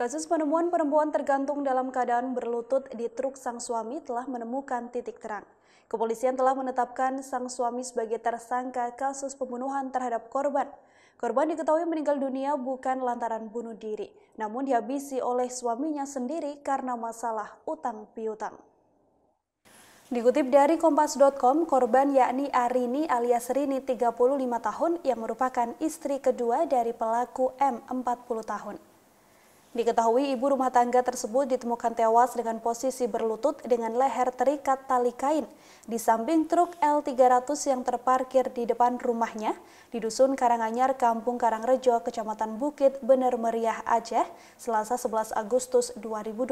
Kasus penemuan perempuan tergantung dalam keadaan berlutut di truk sang suami telah menemukan titik terang. Kepolisian telah menetapkan sang suami sebagai tersangka kasus pembunuhan terhadap korban. Korban diketahui meninggal dunia bukan lantaran bunuh diri, namun dihabisi oleh suaminya sendiri karena masalah utang piutang. Dikutip dari kompas.com, korban yakni Arini alias Rini 35 tahun yang merupakan istri kedua dari pelaku M 40 tahun. Diketahui ibu rumah tangga tersebut ditemukan tewas dengan posisi berlutut dengan leher terikat tali kain di samping truk L300 yang terparkir di depan rumahnya di Dusun Karanganyar, Kampung Karangrejo, Kecamatan Bukit, Bener Meriah, Aceh, Selasa 11 Agustus 2020,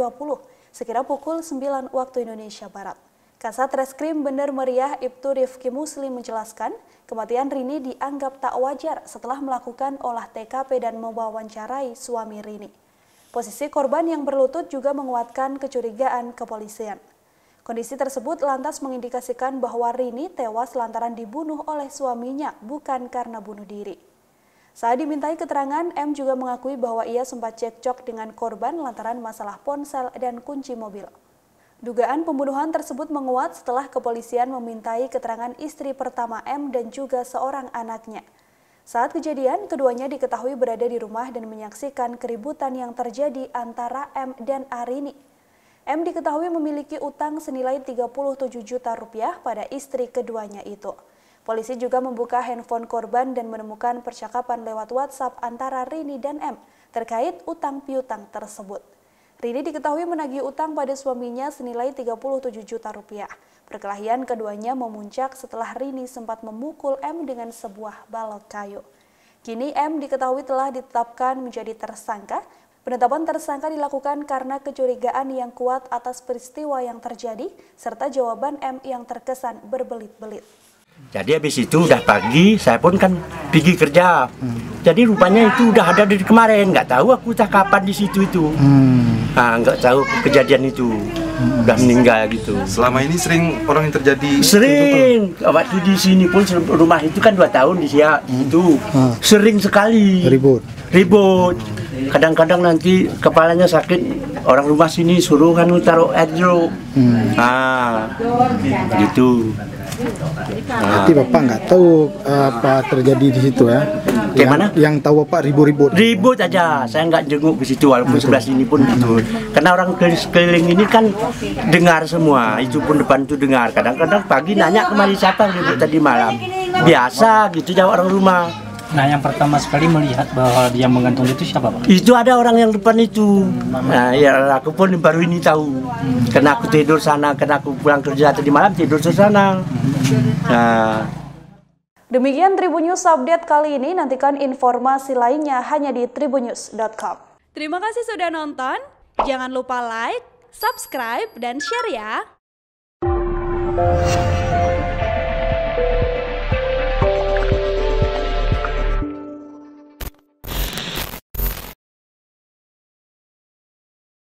sekira pukul 9 waktu Indonesia Barat. Kasat Reskrim Bener Meriah Ibtu Rifki Muslim menjelaskan, kematian Rini dianggap tak wajar setelah melakukan olah TKP dan mewawancarai suami Rini. Posisi korban yang berlutut juga menguatkan kecurigaan kepolisian. Kondisi tersebut lantas mengindikasikan bahwa Rini tewas lantaran dibunuh oleh suaminya, bukan karena bunuh diri. Saat dimintai keterangan, M juga mengakui bahwa ia sempat cekcok dengan korban lantaran masalah ponsel dan kunci mobil. Dugaan pembunuhan tersebut menguat setelah kepolisian memintai keterangan istri pertama M dan juga seorang anaknya. Saat kejadian, keduanya diketahui berada di rumah dan menyaksikan keributan yang terjadi antara M dan Arini. M diketahui memiliki utang senilai 37 juta rupiah pada istri keduanya itu. Polisi juga membuka handphone korban dan menemukan percakapan lewat WhatsApp antara Rini dan M terkait utang piutang tersebut. Rini diketahui menagih utang pada suaminya senilai 37 juta rupiah. Perkelahian keduanya memuncak setelah Rini sempat memukul M dengan sebuah balok kayu. Kini M diketahui telah ditetapkan menjadi tersangka. Penetapan tersangka dilakukan karena kecurigaan yang kuat atas peristiwa yang terjadi serta jawaban M yang terkesan berbelit-belit. Jadi habis itu udah pagi, saya pun kan pergi kerja. Hmm. Jadi rupanya itu udah ada dari kemarin, nggak tahu aku tak kapan di situ itu. Hmm. Nah, nggak tahu kejadian itu hmm. udah meninggal gitu. Selama ini sering orang yang terjadi. Sering. Itu, Waktu di sini pun rumah itu kan dua tahun di sini hmm. itu hmm. sering sekali. Ribut. Ribut. Hmm. Kadang-kadang nanti kepalanya sakit, orang rumah sini suruh kan taruh air Hmm. Nah, gitu. Berarti Bapak nggak tahu eh, apa terjadi di situ ya? Yang, yang tahu pak ribut-ribut. Ribut aja. Saya nggak jenguk di situ walaupun sebelah sini pun gitu. Karena orang keliling ini kan dengar semua. Itu pun depan itu dengar. Kadang-kadang pagi nanya kemari siapa gitu tadi malam. Biasa gitu jawab orang rumah. Nah, yang pertama sekali melihat bahwa dia menggantung itu siapa, Pak? Itu ada orang yang depan itu. Nah, ya aku pun baru ini tahu. Hmm. Karena aku tidur sana, karena aku pulang kerja tadi malam tidur di sana. Hmm. Nah, Demikian Tribun News Update kali ini, nantikan informasi lainnya hanya di tribunnews.com. Terima kasih sudah nonton, jangan lupa like, subscribe, dan share ya!